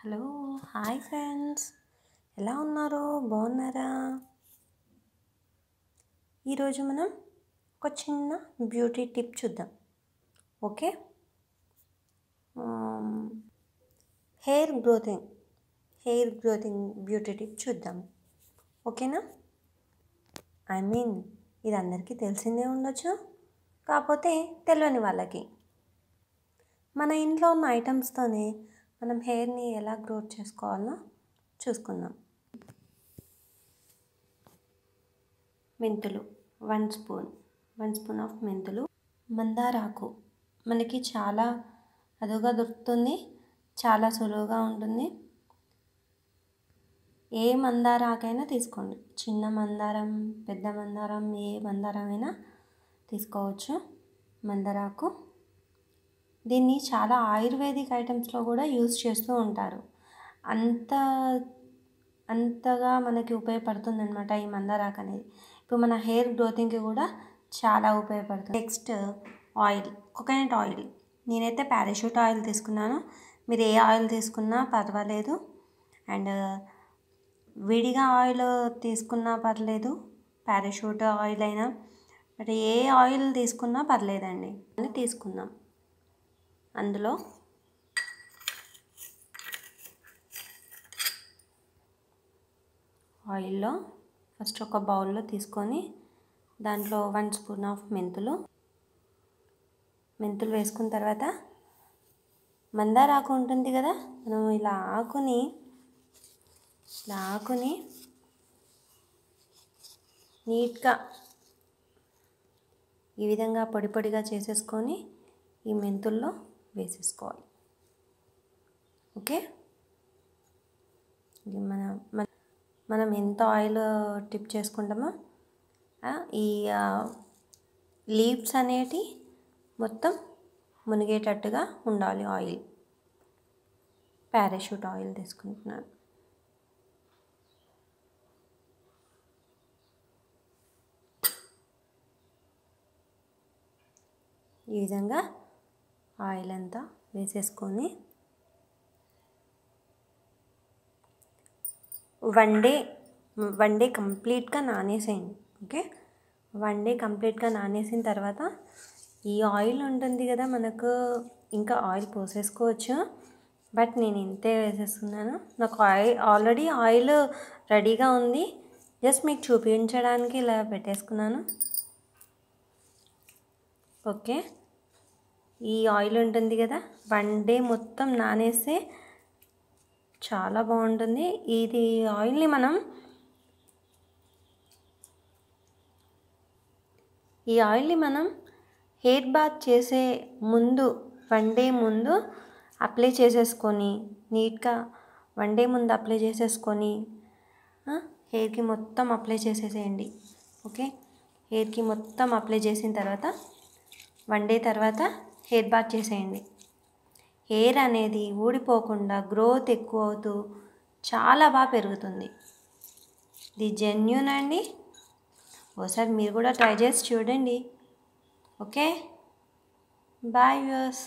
hello hi friends ఎలా ఉన్నారు బాగున్నారా ఈరోజు మనం ఒక చిన్న బ్యూటీ టిప్ చూద్దాం okay hair growthing hair growthing beauty tip చూద్దాం ఓకేనా ఐ మీన్ ఇది అందరికీ తెలిసిందే ఉండొచ్చు కాకపోతే తెలియని వాళ్ళకి మన ఇంట్లో ఉన్న ఐటమ్స్తోనే మనం హెయిర్ని ఎలా గ్రోత్ చేసుకోవాలో చూసుకుందాం మెంతులు one spoon one spoon of మెంతులు మందారాకు మనకి చాలా అదుగా దొరుకుతుంది చాలా సులువుగా ఉంటుంది ఏ మందారాకైనా తీసుకోండి చిన్న మందారం పెద్ద మందారం ఏ మందారమైనా తీసుకోవచ్చు మందారాకు దీన్ని చాలా ఆయుర్వేదిక్ ఐటమ్స్లో కూడా యూజ్ చేస్తూ ఉంటారు అంత అంతగా మనకి ఉపయోగపడుతుంది అనమాట ఈ మందారాక్ అనేది ఇప్పుడు మన హెయిర్ గ్రోతింగ్కి కూడా చాలా ఉపయోగపడుతుంది నెక్స్ట్ ఆయిల్ కోకోనట్ ఆయిల్ నేనైతే పారాషూట్ ఆయిల్ తీసుకున్నాను మీరు ఏ ఆయిల్ తీసుకున్నా పర్వాలేదు అండ్ విడిగా ఆయిల్ తీసుకున్నా పర్లేదు పారాషూట్ ఆయిల్ అయినా బట్ ఏ ఆయిల్ తీసుకున్నా పర్లేదండి తీసుకున్నాం అందులో ఆయిల్లో ఫస్ట్ ఒక బౌల్లో తీసుకొని దాంట్లో వన్ స్పూన్ ఆఫ్ మెంతులు మెంతులు వేసుకున్న తర్వాత మందార ఆకు ఉంటుంది కదా మనం ఇలా ఆకుని ఇలా ఆకుని నీట్గా ఈ విధంగా పొడి పొడిగా చేసేసుకొని ఈ మెంతుల్లో వేసేసుకోవాలి ఓకే ఇది మన మనం ఎంత ఆయిల్ టిప్ చేసుకుంటామో ఈ లీవ్స్ అనేటి మొత్తం మునిగేటట్టుగా ఉండాలి ఆయిల్ పారాషూట్ ఆయిల్ తీసుకుంటున్నాను ఈ విధంగా ఆయిల్ అంతా వేసేసుకొని వన్ డే వన్ డే కంప్లీట్గా నానేసేయండి ఓకే వన్ డే కంప్లీట్గా నానేసిన తర్వాత ఈ ఆయిల్ ఉంటుంది కదా మనకు ఇంకా ఆయిల్ పోసేసుకోవచ్చు బట్ నేను ఇంతే వేసేస్తున్నాను నాకు ఆయిల్ ఆల్రెడీ ఆయిల్ రెడీగా ఉంది జస్ట్ మీకు చూపించడానికి ఇలా పెట్టేసుకున్నాను ఓకే ఈ ఆయిల్ ఉంటుంది కదా వన్ డే మొత్తం నానేస్తే చాలా బాగుంటుంది ఇది ఆయిల్ని మనం ఈ ఆయిల్ని మనం హెయిర్ బాత్ చేసే ముందు వన్ డే ముందు అప్లై చేసేసుకొని నీట్గా వన్ డే ముందు అప్లై చేసేసుకొని హెయిర్కి మొత్తం అప్లై చేసేసేయండి ఓకే హెయిర్కి మొత్తం అప్లై చేసిన తర్వాత వన్ డే తర్వాత హెయిర్ చేసేయండి హెయిర్ అనేది ఊడిపోకుండా గ్రోత్ ఎక్కువ అవుతూ చాలా బాగా పెరుగుతుంది ఇది జెన్యున్ అండి ఓసారి మీరు కూడా ట్రై చేసి చూడండి ఓకే బాయ్ యూస్